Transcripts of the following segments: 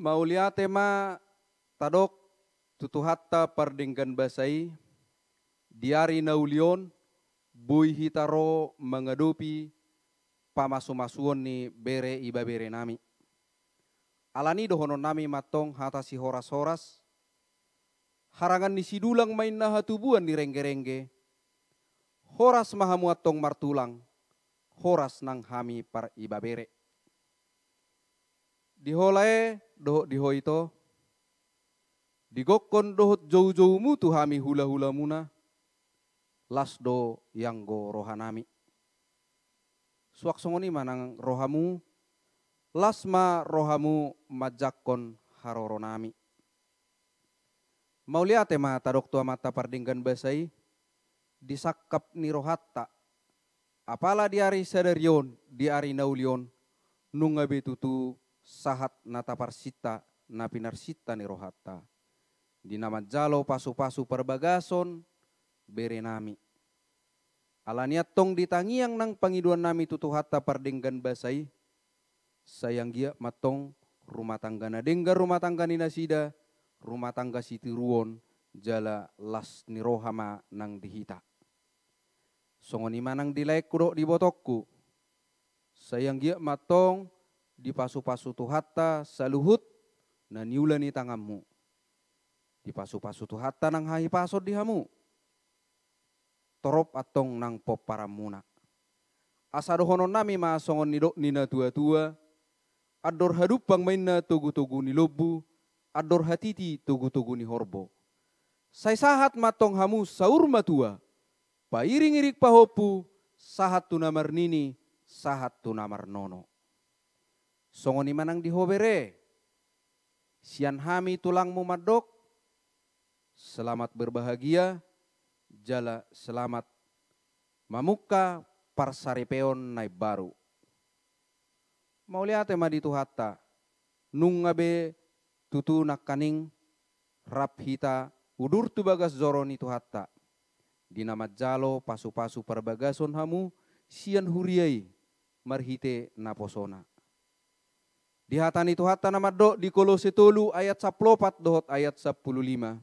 Maulia tema tadok tutuhatta perdingkan basai diari naulion bui hitaro mengedupi pamasumasuon ni bere iba bere nami. Alani dohono nami matong hatasi horas-horas harangan ni sidulang main naha tubuan ni rengge-rengge. Horas mahamuat tong martulang, horas nang hami par iba bere diholae doho dihoito digokon dohot jauh-jauh mutu hula-hula muna las yang go rohanami suak songoni manang rohamu lasma rohamu majakon haroronami lihat tema tadok tua mata pardinggan basai disakap nirohatta apala diari sadarion diari naulion nunga betutu sahat nata parsita nataparsita sita nirohata. nama jalo pasu-pasu perbagason berenami. Alaniat tong yang nang pangiduan nami tutu hatta pardenggan basai. Sayang dia matong rumah tangga na dengga rumah tangga nina sida. Rumah tangga siti ruon jala las nirohama nang dihita. Songoni manang dilek kudok di botokku. Sayang dia matong di pasu pasu hatta saluhut na niulani tangammu. Di pasu hatta nang hahi pasod dihamu. Torop atong nang pop para munak. Asadohonon nami ma songon nidok nina tua-tua. Ador hadupang mainna tugu-tugu ni lobu. Ador hatiti tugu-tugu ni horbo. Sai sahat matong hamu saur matua. Pairing-irik pahopu sahat tunamar nini, sahat tunamar nono. Songoni manang dihobere. Sian hami tulangmu madok. Selamat berbahagia. Jala selamat. Mamuka parsaripeon naib baru. Mau lihat emang di hatta. Nungabe tutu nakaning rap hita udur tu bagas zoroni tu hatta. Dinamat jalo pasu-pasu perbagason hamu sian huriai marhite naposona. Di hatani tu hatta nama do di kolose tolu ayat saplopat dohot ayat sepuluh lima.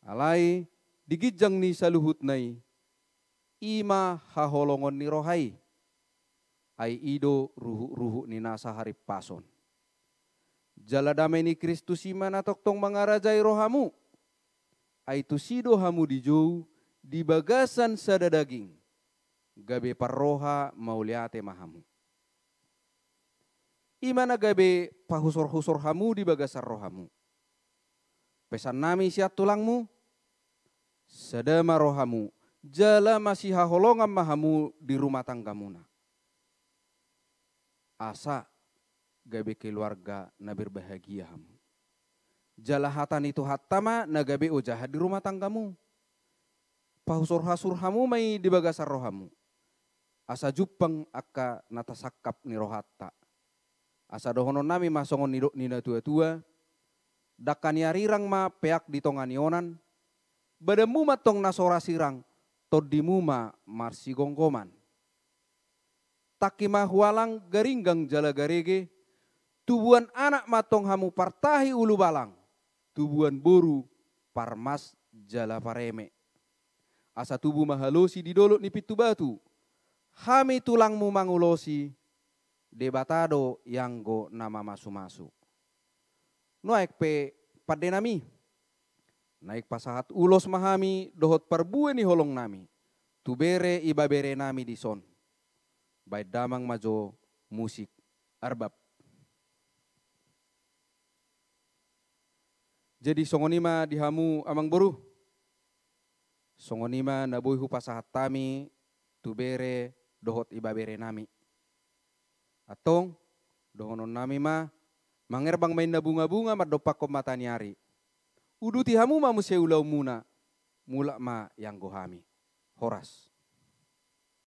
Alai digijang ni saluhut nai. Ima haholongon ni rohai. Ai ido ruhu-ruhu ni nasa hari pason. damai ni Kristus imana tong mangarajai rohamu. Ai tusido hamu dijou di bagasan sada daging. Gabe parroha mauliate mahamu imana gabe pahusur husur hamu di bagasar rohamu. Pesan nami siat tulangmu, sedema rohamu, jala masih holongan mahamu di rumah tanggamuna. Asa gabe keluarga nabir bahagia hamu. Jala hatan itu hatama nagabe ujahat di rumah tanggamu. pahusur hasur hamu mai di bagasar rohamu. Asa jupeng akka natasakap nirohatta. rohatta Asa dohono nami masongon nidok nina tua-tua. Dakania rirang ma peak di tonganionan. Bademu ma tong nasora sirang. Todimu ma marsi gongkoman. Takima hualang garinggang jala garege. Tubuhan anak matong hamu partahi ulu balang. Tubuhan boru parmas jala pareme. Asa tubuh mahalosi didolok ni pitu batu. Hami tulangmu mangulosi debatado yang go nama masu-masu. naik pe padenami. Naik pasahat ulos mahami dohot perbue ni holong nami. Tubere bere nami dison. Baik damang majo musik arbab. Jadi songonima dihamu amang buruh, Songonima nabuihu pasahat tami tubere dohot iba bere nami atong dongonon nami ma mangerbang main na bunga-bunga dopa ko matanyari. Udu ma musya ulau muna mula ma yang gohami. Horas.